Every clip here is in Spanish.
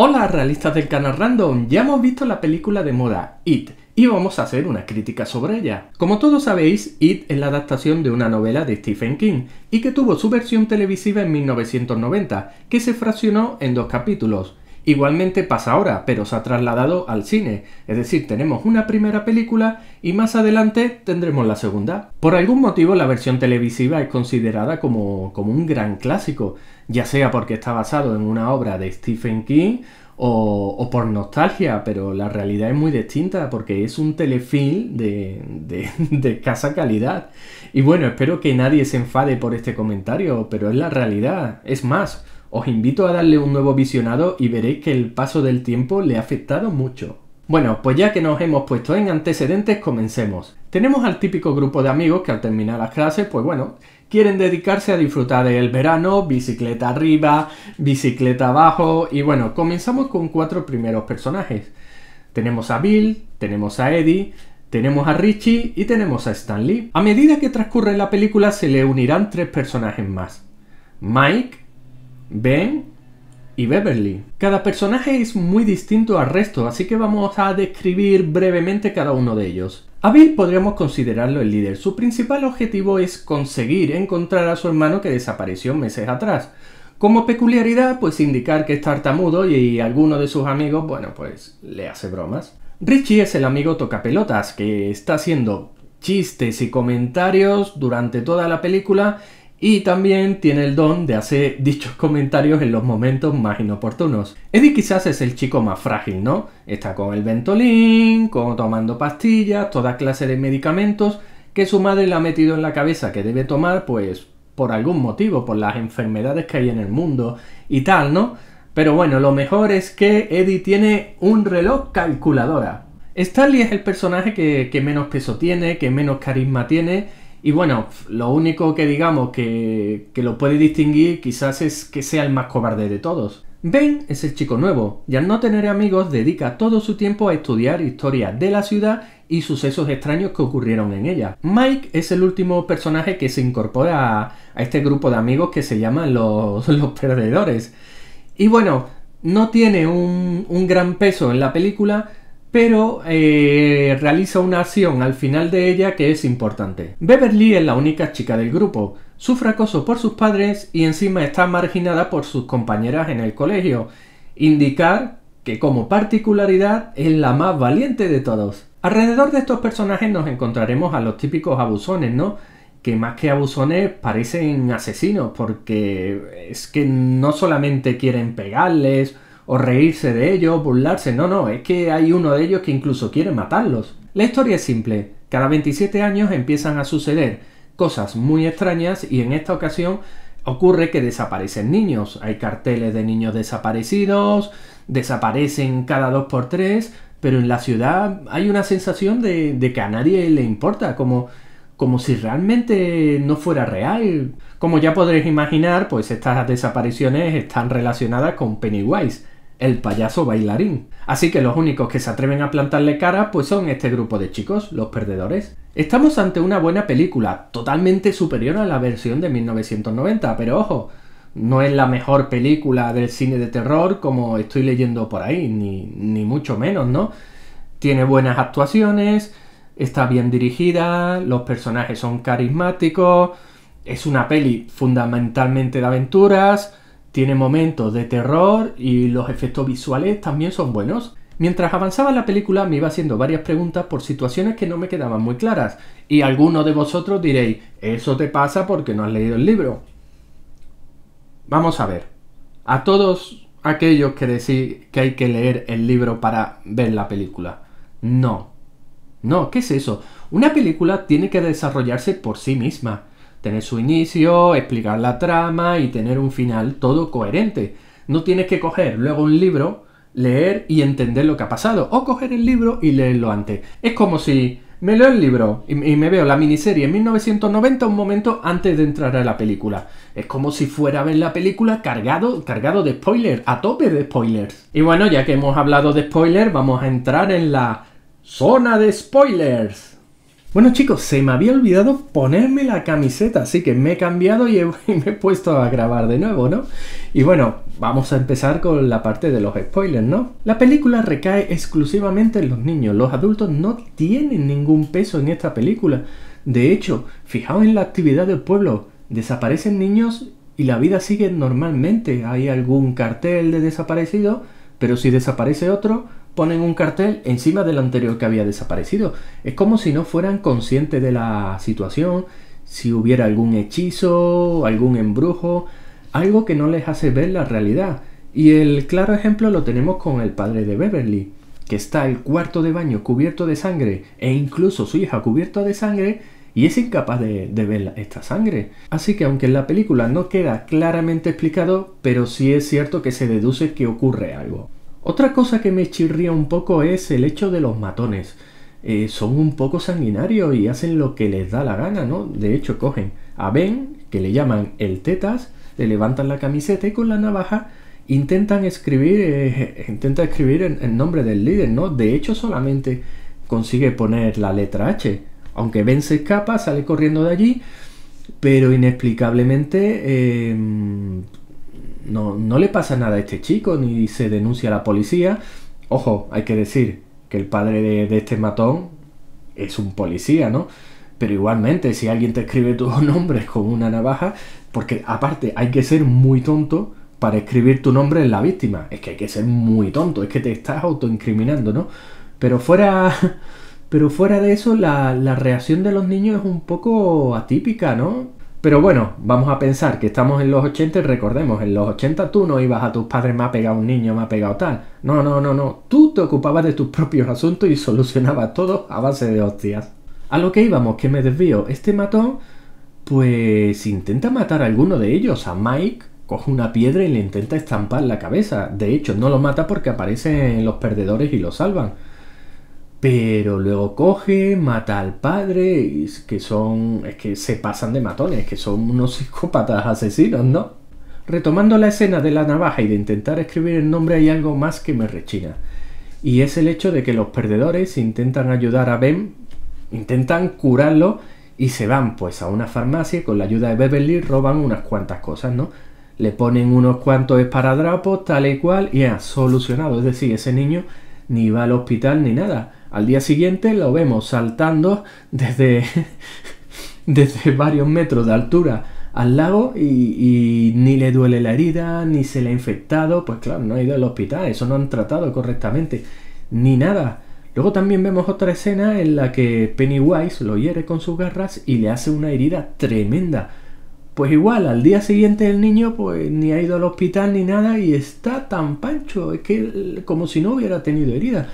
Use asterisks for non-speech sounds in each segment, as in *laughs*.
Hola realistas del canal Random, ya hemos visto la película de moda It y vamos a hacer una crítica sobre ella. Como todos sabéis, It es la adaptación de una novela de Stephen King y que tuvo su versión televisiva en 1990, que se fraccionó en dos capítulos. Igualmente pasa ahora, pero se ha trasladado al cine, es decir, tenemos una primera película y más adelante tendremos la segunda. Por algún motivo la versión televisiva es considerada como, un gran clásico, ya sea porque está basado en una obra de Stephen King o, por nostalgia, pero la realidad es muy distinta porque es un telefilm de, de, *laughs* de, escasa calidad. Y bueno, espero que nadie se enfade por este comentario, pero es la realidad. Es más, os invito a darle un nuevo visionado y veréis que el paso del tiempo le ha afectado mucho. Bueno, pues ya que nos hemos puesto en antecedentes, comencemos. Tenemos al típico grupo de amigos que al terminar las clases, pues bueno, quieren dedicarse a disfrutar del verano, bicicleta arriba, bicicleta abajo, y bueno, comenzamos con cuatro primeros personajes. Tenemos a Bill, tenemos a Eddie, tenemos a Richie y tenemos a Stanley. A medida que transcurre la película se le unirán tres personajes más. Mike, Ben y Beverly. Cada personaje es muy distinto al resto, así que vamos a describir brevemente cada uno de ellos. A Bill podríamos considerarlo el líder. Su principal objetivo es conseguir encontrar a su hermano que desapareció meses atrás. Como peculiaridad, pues indicar que es tartamudo y alguno de sus amigos, bueno, pues le hace bromas. Richie es el amigo tocapelotas que está haciendo chistes y comentarios durante toda la película y también tiene el don de hacer dichos comentarios en los momentos más inoportunos. Eddie quizás es el chico más frágil, ¿no? Está con el ventolín, tomando pastillas, toda clase de medicamentos que su madre le ha metido en la cabeza que debe tomar, pues por algún motivo, por las enfermedades que hay en el mundo y tal, ¿no? Pero bueno, lo mejor es que Eddie tiene un reloj calculadora. Stanley es el personaje que menos peso tiene, que menos carisma tiene y bueno, lo único que digamos que, lo puede distinguir quizás es que sea el más cobarde de todos. Ben es el chico nuevo y al no tener amigos dedica todo su tiempo a estudiar historias de la ciudad y sucesos extraños que ocurrieron en ella. Mike es el último personaje que se incorpora a, este grupo de amigos que se llaman los, *laughs* los perdedores. Y bueno, no tiene un, un gran peso en la película, pero eh, realiza una acción al final de ella que es importante. Beverly es la única chica del grupo, sufre acoso por sus padres y encima está marginada por sus compañeras en el colegio, indicar que como particularidad es la más valiente de todos. Alrededor de estos personajes nos encontraremos a los típicos abusones, ¿no? que más que abusones parecen asesinos, porque es que no solamente quieren pegarles o reírse de ellos, burlarse, no, no, es que hay uno de ellos que incluso quiere matarlos. La historia es simple, cada 27 años empiezan a suceder cosas muy extrañas y en esta ocasión ocurre que desaparecen niños, hay carteles de niños desaparecidos, desaparecen cada dos por tres, pero en la ciudad hay una sensación de, de que a nadie le importa, como como si realmente no fuera real. Como ya podréis imaginar, pues estas desapariciones están relacionadas con Pennywise, el payaso bailarín. Así que los únicos que se atreven a plantarle cara pues son este grupo de chicos, los perdedores. Estamos ante una buena película, totalmente superior a la versión de 1990, pero ojo, no es la mejor película del cine de terror como estoy leyendo por ahí, ni, ni mucho menos, ¿no? Tiene buenas actuaciones, está bien dirigida, los personajes son carismáticos, es una peli fundamentalmente de aventuras, tiene momentos de terror y los efectos visuales también son buenos. Mientras avanzaba la película me iba haciendo varias preguntas por situaciones que no me quedaban muy claras, y algunos de vosotros diréis, eso te pasa porque no has leído el libro. Vamos a ver, a todos aquellos que decís que hay que leer el libro para ver la película. No, no, ¿qué es eso? Una película tiene que desarrollarse por sí misma tener su inicio, explicar la trama y tener un final todo coherente. No tienes que coger luego un libro, leer y entender lo que ha pasado, o coger el libro y leerlo antes. Es como si me leo el libro y, me veo la miniserie en 1990 un momento antes de entrar a la película. Es como si fuera a ver la película cargado, cargado de spoilers, a tope de spoilers. Y bueno, ya que hemos hablado de spoilers, vamos a entrar en la zona de spoilers. Bueno chicos, se me había olvidado ponerme la camiseta, así que me he cambiado *laughs* y, me he puesto a grabar de nuevo, ¿no? Y bueno, vamos a empezar con la parte de los spoilers, ¿no? La película recae exclusivamente en los niños, los adultos no tienen ningún peso en esta película. De hecho, fijaos en la actividad del pueblo, desaparecen niños y la vida sigue normalmente, hay algún cartel de desaparecido, pero si desaparece otro, ponen un cartel encima del anterior que había desaparecido. Es como si no fueran conscientes de la situación, si hubiera algún hechizo, algún embrujo, algo que no les hace ver la realidad. Y el claro ejemplo lo tenemos con el padre de Beverly, que está el cuarto de baño cubierto de sangre e incluso su hija cubierta de sangre y es incapaz de, de, ver esta sangre. Así que aunque en la película no queda claramente explicado, pero sí es cierto que se deduce que ocurre algo. Otra cosa que me chirría un poco es el hecho de los matones. Eh, son un poco sanguinarios y hacen lo que les da la gana, ¿no? De hecho, cogen a Ben, que le llaman el tetas, le levantan la camiseta y con la navaja intentan escribir, eh, intenta escribir el nombre del líder, ¿no? De hecho, solamente consigue poner la letra H. Aunque Ben se escapa, sale corriendo de allí, pero inexplicablemente eh, no, le pasa nada a este chico, ni se denuncia a la policía. Ojo, hay que decir que el padre de, este matón es un policía, ¿no? Pero igualmente, si alguien te escribe tus *laughs* nombres con una navaja, porque aparte hay que ser muy tonto para escribir tu nombre en la víctima. Es que hay que ser muy tonto, es que te estás autoincriminando, ¿no? Pero fuera. *laughs* Pero fuera de eso, la reacción de los niños es un poco atípica, ¿no? Pero bueno, vamos a pensar que estamos en los 80 y recordemos, en los 80 tú no ibas a tus padres, me ha pegado un niño, me ha pegado tal. No, no, no, no. Tú te ocupabas de tus propios asuntos y solucionabas todo a base de hostias. A lo que íbamos, que me desvío. Este matón, pues intenta matar a alguno de ellos. A Mike coge una piedra y le intenta estampar la cabeza. De hecho, no lo mata porque aparecen los perdedores y lo salvan. Pero luego coge, mata al padre, y que son. es que se pasan de matones, que son unos *laughs* psicópatas asesinos, ¿no? Retomando la escena de la navaja y de intentar escribir el nombre, hay algo más que me rechina. Y es el hecho de que los perdedores intentan ayudar a Ben, intentan curarlo y se van pues a una farmacia con la ayuda de Beverly roban unas cuantas cosas, ¿no? Le ponen unos cuantos esparadrapos, tal y cual, y ha solucionado. Es decir, ese niño ni va al hospital ni nada al día siguiente lo vemos saltando desde, *laughs* desde varios metros de altura al lago y, ni le duele la herida, ni se le ha infectado, pues claro, no ha ido al hospital, eso no han tratado correctamente, ni nada. Luego también vemos otra escena en la que Pennywise lo hiere con sus garras y le hace una herida tremenda. Pues igual, al día siguiente el niño pues ni ha ido al hospital ni nada y está tan pancho, es que como si no hubiera tenido herida.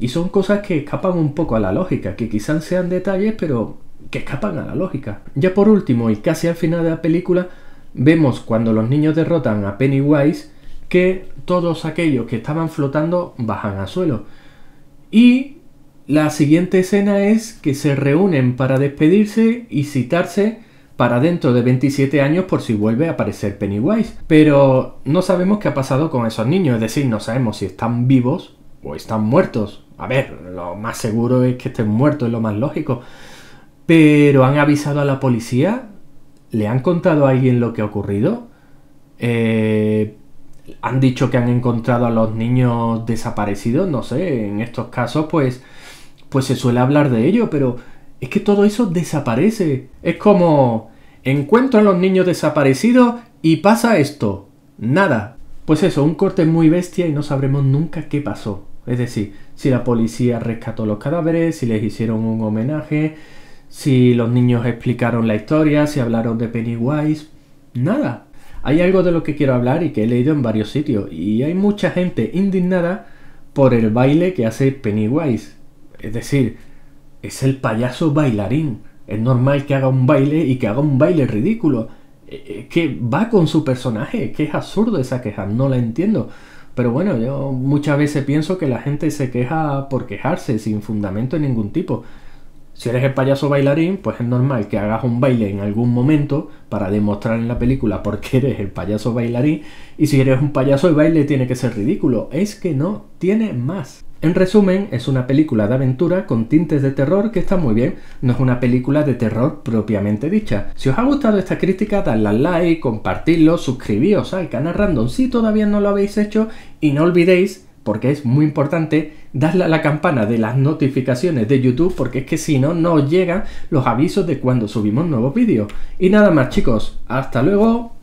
Y son cosas que escapan un poco a la lógica, que quizás sean detalles, pero que escapan a la lógica. Ya por último, y casi al final de la película, vemos cuando los niños derrotan a Pennywise que todos aquellos que estaban flotando bajan al suelo. Y la siguiente escena es que se reúnen para despedirse y citarse para dentro de 27 años por si vuelve a aparecer Pennywise. Pero no sabemos qué ha pasado con esos niños, es decir, no sabemos si están vivos o están muertos. A ver, lo más seguro es que estén muertos, es lo más lógico. Pero han avisado a la policía, le han contado a alguien lo que ha ocurrido, eh, han dicho que han encontrado a los niños desaparecidos, no sé, en estos casos pues, pues se suele hablar de ello, pero es que todo eso desaparece. Es como encuentro a los niños desaparecidos y pasa esto. Nada. Pues eso, un corte muy bestia y no sabremos nunca qué pasó. Es decir, si la policía rescató los cadáveres, si les hicieron un homenaje, si los niños explicaron la historia, si hablaron de Pennywise, nada. Hay algo de lo que quiero hablar y que he leído en varios sitios y hay mucha gente indignada por el baile que hace Pennywise. Es decir, es el payaso bailarín. Es normal que haga un baile y que haga un baile ridículo. Eh, eh, que va con su personaje, que es absurdo esa queja, no la entiendo. Pero bueno, yo muchas veces pienso que la gente se queja por quejarse, sin fundamento de ningún tipo. Si eres el payaso bailarín, pues es normal que hagas un baile en algún momento para demostrar en la película por qué eres el payaso bailarín. Y si eres un payaso, el baile tiene que ser ridículo. Es que no, tiene más. En resumen, es una película de aventura con tintes de terror que está muy bien, no es una película de terror propiamente dicha. Si os ha gustado esta crítica, dadle al like, compartidlo, suscribíos al canal random si todavía no lo habéis hecho y no olvidéis, porque es muy importante, darle a la campana de las notificaciones de YouTube porque es que si no, no os llegan los avisos de cuando subimos nuevos vídeos. Y nada más chicos, hasta luego.